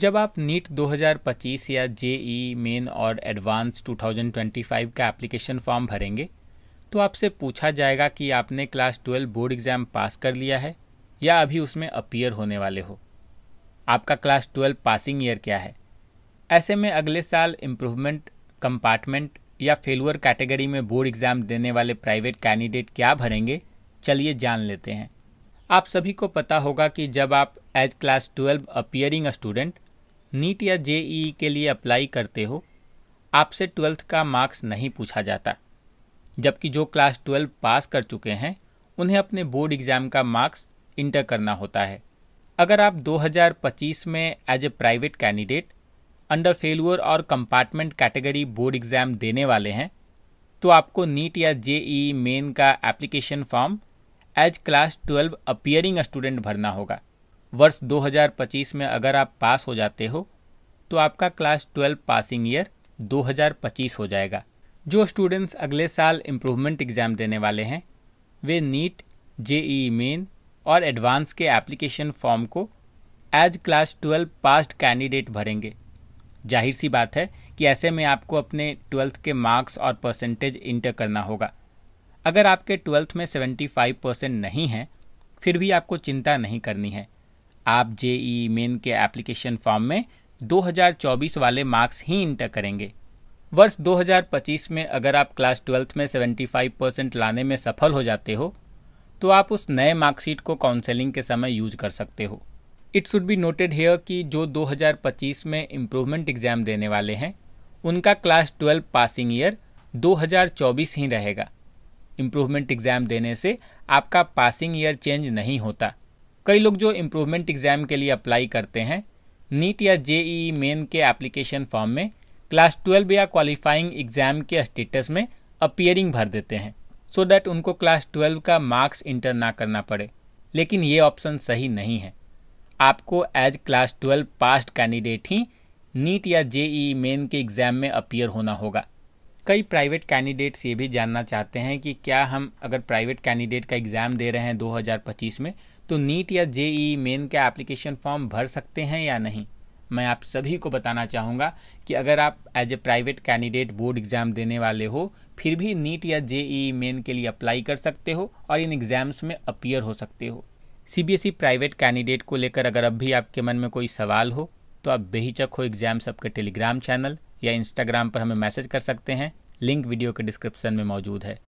जब आप नीट 2025 या जेई मेन और एडवांस 2025 का एप्लीकेशन फॉर्म भरेंगे तो आपसे पूछा जाएगा कि आपने class twelve board exam pass कर लिया है या अभी उसमें अपियर होने वाले हो आपका क्लास ट्वेल्व पासिंग ईयर क्या है ऐसे में अगले साल इम्प्रूवमेंट कंपार्टमेंट या फेलुअर कैटेगरी में बोर्ड एग्जाम देने वाले प्राइवेट कैंडिडेट क्या भरेंगे चलिए जान लेते हैं आप सभी को पता होगा कि जब आप as class twelve appearing student NEET या जेईई के लिए अप्लाई करते हो आपसे ट्वेल्थ का मार्क्स नहीं पूछा जाता जबकि जो क्लास ट्वेल्व पास कर चुके हैं उन्हें अपने बोर्ड एग्ज़ाम का मार्क्स इंटर करना होता है अगर आप 2025 में as a private candidate under failure और कंपार्टमेंट कैटेगरी बोर्ड एग्ज़ाम देने वाले हैं तो आपको नीट या जेई मेन का application form as class twelve appearing student भरना होगा वर्ष 2025 में अगर आप पास हो जाते हो तो आपका क्लास 12 पासिंग ईयर 2025 हो जाएगा जो स्टूडेंट्स अगले साल इम्प्रूवमेंट एग्ज़ाम देने वाले हैं वे नीट जेई मेन और एडवांस के एप्लीकेशन फॉर्म को as class twelve past candidate भरेंगे जाहिर सी बात है कि ऐसे में आपको अपने ट्वेल्थ के मार्क्स और परसेंटेज इंटर करना होगा अगर आपके ट्वेल्थ में सेवेंटी फाइव परसेंट नहीं है फिर भी आपको चिंता नहीं करनी है आप जेई मेन के एप्लीकेशन फॉर्म में 2024 वाले मार्क्स ही इंटर करेंगे वर्ष 2025 में अगर आप क्लास ट्वेल्थ में 75 परसेंट लाने में सफल हो जाते हो तो आप उस नए मार्कशीट को काउंसलिंग के समय यूज कर सकते हो it should be noted here कि जो 2025 में इम्प्रूवमेंट एग्जाम देने वाले हैं उनका क्लास ट्वेल्व पासिंग ईयर 2024 ही रहेगा इम्प्रूवमेंट एग्जाम देने से आपका पासिंग ईयर चेंज नहीं होता कई लोग जो इम्प्रूवमेंट एग्ज़ाम के लिए अप्लाई करते हैं नीट या जेईई मेन e e के एप्लीकेशन फॉर्म में क्लास ट्वेल्व या क्वालिफाइंग एग्ज़ाम के स्टेटस में अपियरिंग भर देते हैं सो so दैट उनको क्लास ट्वेल्व का मार्क्स इंटर ना करना पड़े लेकिन ये ऑप्शन सही नहीं है आपको as class twelve past candidate ही नीट या जेई मेन e के एग्ज़ाम में अपियर होना होगा कई प्राइवेट कैंडिडेट्स ये भी जानना चाहते हैं कि क्या हम अगर प्राइवेट कैंडिडेट का एग्ज़ाम दे रहे हैं 2025 में तो नीट या जेई मेन का एप्लीकेशन फॉर्म भर सकते हैं या नहीं मैं आप सभी को बताना चाहूँगा कि अगर आप as a private candidate board exam देने वाले हो फिर भी नीट या जेई मेन के लिए अप्लाई कर सकते हो और इन एग्जाम्स में अपियर हो सकते हो सीबीएसई प्राइवेट कैंडिडेट को लेकर अगर अब भी आपके मन में कोई सवाल हो तो आप बेहिचक हो एग्जाम्स आपके टेलीग्राम चैनल या इंस्टाग्राम पर हमें मैसेज कर सकते हैं लिंक वीडियो के डिस्क्रिप्शन में मौजूद है